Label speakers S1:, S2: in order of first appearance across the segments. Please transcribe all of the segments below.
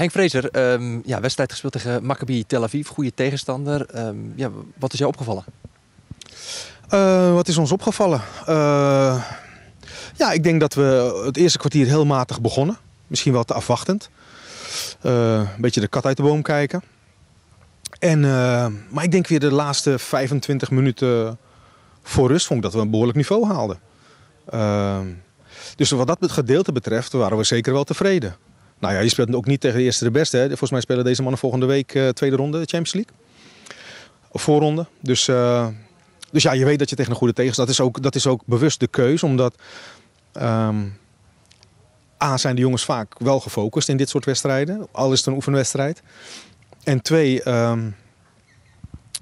S1: Henk Vrezer, ehm, ja, wedstrijd gespeeld tegen Maccabi Tel Aviv, goede tegenstander. Ehm, ja, wat is jou opgevallen?
S2: Eh, wat is ons opgevallen? Eh, ja, ik denk dat we het eerste kwartier heel matig begonnen. Misschien wel te afwachtend. Eh, een beetje de kat uit de boom kijken. En, maar ik denk weer de laatste 25 minuten voor rust vond ik dat we een behoorlijk niveau haalden. dus wat dat gedeelte betreft waren we zeker wel tevreden. Nou ja, je speelt ook niet tegen de eerste de beste. Hè. Volgens mij spelen deze mannen volgende week eh, tweede ronde Champions League. Of voorronde. Dus, eh, dus ja, je weet dat je tegen een goede tegenstander... Dat is ook, dat is ook bewust de keuze, omdat... Ehm, A, zijn de jongens vaak wel gefocust in dit soort wedstrijden. Alles is het een oefenwedstrijd. En twee... Ehm,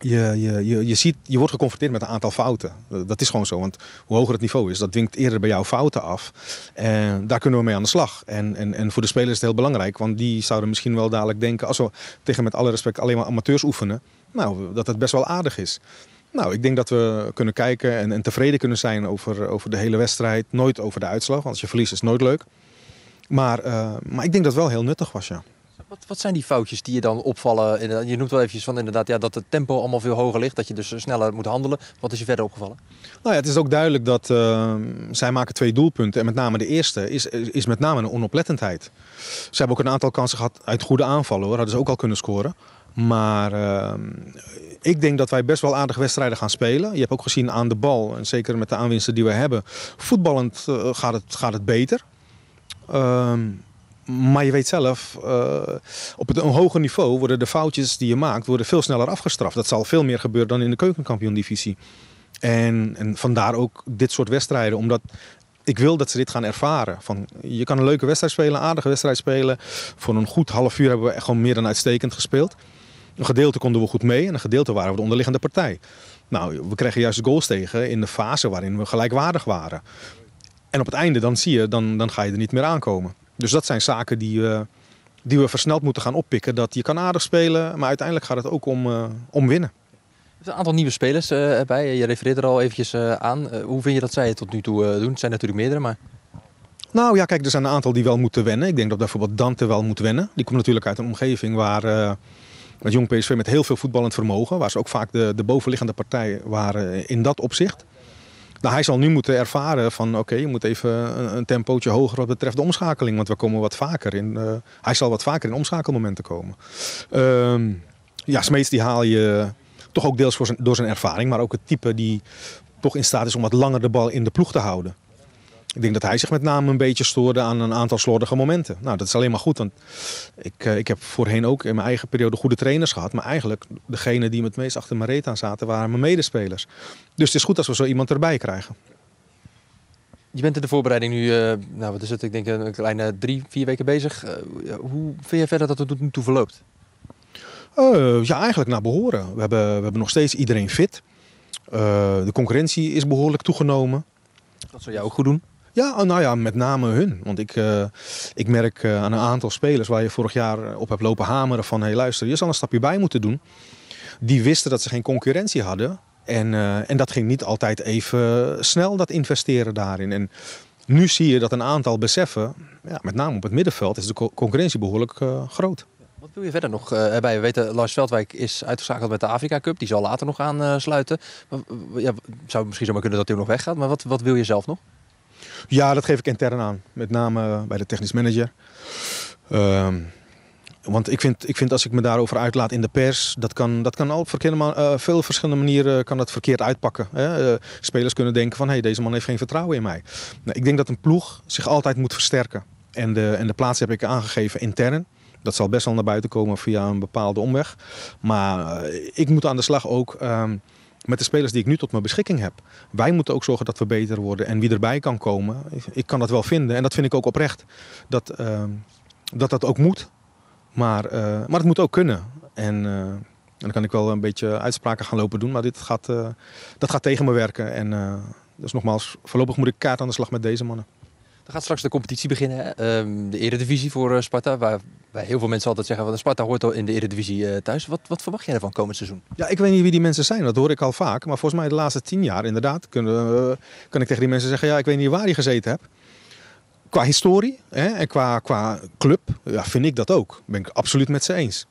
S2: je, je, je, je, ziet, je wordt geconfronteerd met een aantal fouten. Dat is gewoon zo, want hoe hoger het niveau is, dat dwingt eerder bij jou fouten af. En daar kunnen we mee aan de slag. En, en, en voor de spelers is het heel belangrijk, want die zouden misschien wel dadelijk denken... als we tegen met alle respect alleen maar amateurs oefenen, nou, dat het best wel aardig is. Nou, ik denk dat we kunnen kijken en, en tevreden kunnen zijn over, over de hele wedstrijd. Nooit over de uitslag, want als je verliest is nooit leuk. Maar, eh, maar ik denk dat het wel heel nuttig was, ja.
S1: Wat, wat zijn die foutjes die je dan opvallen? Eh, je noemt wel eventjes van inderdaad ja, dat het tempo allemaal veel hoger ligt. Dat je dus eh, sneller moet handelen. Wat is je verder opgevallen?
S2: Nou ja, het is ook duidelijk dat ehm, zij maken twee doelpunten. En met name de eerste is, is met name een onoplettendheid. Ze hebben ook een aantal kansen gehad uit goede aanvallen. Hoor. Hadden ze ook al kunnen scoren. Maar ehm, ik denk dat wij best wel aardige wedstrijden gaan spelen. Je hebt ook gezien aan de bal, en zeker met de aanwinsten die we hebben. Voetballend eh, gaat, het, gaat het beter. Ehm maar je weet zelf, eh, op een hoger niveau worden de foutjes die je maakt worden veel sneller afgestraft. Dat zal veel meer gebeuren dan in de keukenkampioen-divisie. En, en vandaar ook dit soort wedstrijden, omdat ik wil dat ze dit gaan ervaren. Van, je kan een leuke wedstrijd spelen, een aardige wedstrijd spelen. Voor een goed half uur hebben we echt gewoon meer dan uitstekend gespeeld. Een gedeelte konden we goed mee en een gedeelte waren we de onderliggende partij. Nou, we kregen juist goals tegen in de fase waarin we gelijkwaardig waren. En op het einde dan zie je, dan, dan ga je er niet meer aankomen. Dus dat zijn zaken die, uh, die we versneld moeten gaan oppikken. Dat je kan aardig spelen, maar uiteindelijk gaat het ook om, eh, om winnen. Er zijn een aantal nieuwe spelers eh, erbij. Je refereert er al eventjes eh, aan. hoe vind je dat zij het tot nu toe doen? Het zijn natuurlijk meerdere, maar... Nou ja, kijk, er zijn een aantal die wel moeten wennen. Ik denk dat bijvoorbeeld Dante wel moet wennen. Die komt natuurlijk uit een omgeving waar... Met jong PSV met heel veel voetballend vermogen, waar ze ook vaak de, de bovenliggende partij waren in dat opzicht. Nou, hij zal nu moeten ervaren van oké, je moet even een, tempootje hoger wat betreft de omschakeling. Want we komen wat vaker in. Eh, hij zal wat vaker in omschakelmomenten komen. Ehm, ja, Smeets die haal je toch ook deels voor zijn, door zijn ervaring, maar ook het type die toch in staat is om wat langer de bal in de ploeg te houden ik denk dat hij zich met name een beetje stoorde aan een aantal slordige momenten. Nou, dat is alleen maar goed, want ik, eh, ik heb voorheen ook in mijn eigen periode goede trainers gehad. Maar eigenlijk, degene die me het meest achter mijn reet aan zaten, waren mijn medespelers. Dus het is goed als we zo iemand erbij krijgen.
S1: Je bent in de voorbereiding nu, uh, nou wat is het, ik denk een kleine drie, vier weken bezig. Eh, hoe vind je verder dat het tot nu toe verloopt?
S2: ja, eigenlijk naar behoren. We hebben, we hebben nog steeds iedereen fit. de concurrentie is behoorlijk toegenomen. Dat zou jij ook goed doen? Ja, oh, nou ja, met name hun. Want ik, eh, ik merk eh, aan een aantal spelers waar je vorig jaar eh, op hebt lopen hameren van... ...hé hey, luister, je zal een stapje bij moeten doen. Die wisten dat ze geen concurrentie hadden. En, en dat ging niet altijd even snel, dat investeren daarin. En nu zie je dat een aantal beseffen, ja, met name op het middenveld, is de concurrentie behoorlijk groot.
S1: Wat wil je verder nog uh, We weten, Lars Veldwijk is uitgeschakeld met de Afrika Cup. Die zal later nog aansluiten. sluiten. ja, zou misschien zomaar kunnen dat hij nog weggaat. Maar wat, wat wil je zelf nog?
S2: Ja, dat geef ik intern aan. Met name eh, bij de technisch manager. Ehm, want ik vind, ik vind als ik me daarover uitlaat in de pers, dat kan, dat kan op uh, eh, veel verschillende manieren eh, kan dat verkeerd uitpakken. Hè? spelers kunnen denken van, hé, hey, deze man heeft geen vertrouwen in mij. Nou, ik denk dat een ploeg zich altijd moet versterken. En de, en de plaats heb ik aangegeven intern. Dat zal best wel naar buiten komen via een bepaalde omweg. Maar ik moet aan de slag ook... Ehm, met de spelers die ik nu tot mijn beschikking heb. Wij moeten ook zorgen dat we beter worden. En wie erbij kan komen, ik kan dat wel vinden. En dat vind ik ook oprecht. Dat ehm, dat, dat ook moet. Maar, eh, maar het moet ook kunnen. En, eh, en, dan kan ik wel een beetje uitspraken gaan lopen doen. Maar dit gaat, eh, dat gaat tegen me werken. En dus nogmaals, voorlopig moet ik kaart aan de slag met deze mannen gaat straks de competitie
S1: beginnen. Ehm, de eredivisie voor eh, Sparta, waar, heel veel mensen altijd zeggen... van Sparta hoort al in de eredivisie eh, thuis. Wat, wat verwacht jij ervan komend
S2: seizoen? Ja, ik weet niet wie die mensen zijn. Dat hoor ik al vaak. Maar volgens mij de laatste tien jaar inderdaad... Kunnen, eh, kan ik tegen die mensen zeggen... ja, ik weet niet waar je gezeten hebt qua historie hè, en qua, qua club ja, vind ik dat ook. Ben ik absoluut met ze eens.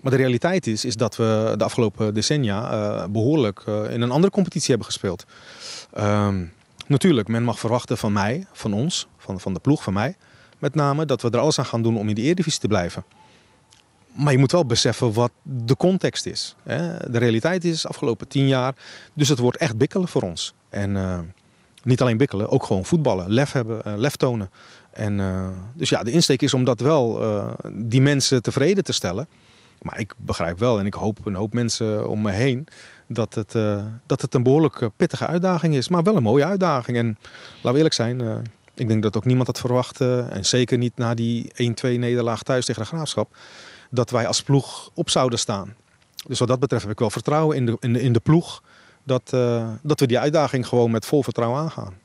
S2: Maar de realiteit is, is dat we de afgelopen decennia behoorlijk in een andere competitie hebben gespeeld. Ehm, Natuurlijk, men mag verwachten van mij, van ons, van, van de ploeg, van mij. Met name dat we er alles aan gaan doen om in de Eredivisie te blijven. Maar je moet wel beseffen wat de context is. Hè? De realiteit is afgelopen tien jaar. Dus het wordt echt bikkelen voor ons. En eh, niet alleen bikkelen, ook gewoon voetballen. Lef hebben, eh, lef tonen. En, eh, dus ja, de insteek is om dat wel die mensen tevreden te stellen. Maar ik begrijp wel en ik hoop een hoop mensen om me heen dat het, eh, dat het een behoorlijk eh, pittige uitdaging is. Maar wel een mooie uitdaging. En laten we eerlijk zijn, eh, ik denk dat ook niemand had verwacht. en zeker niet na die 1-2 nederlaag thuis tegen de graafschap. Dat wij als ploeg op zouden staan. Dus wat dat betreft heb ik wel vertrouwen in de, in de, in de ploeg. Dat, dat we die uitdaging gewoon met vol vertrouwen aangaan.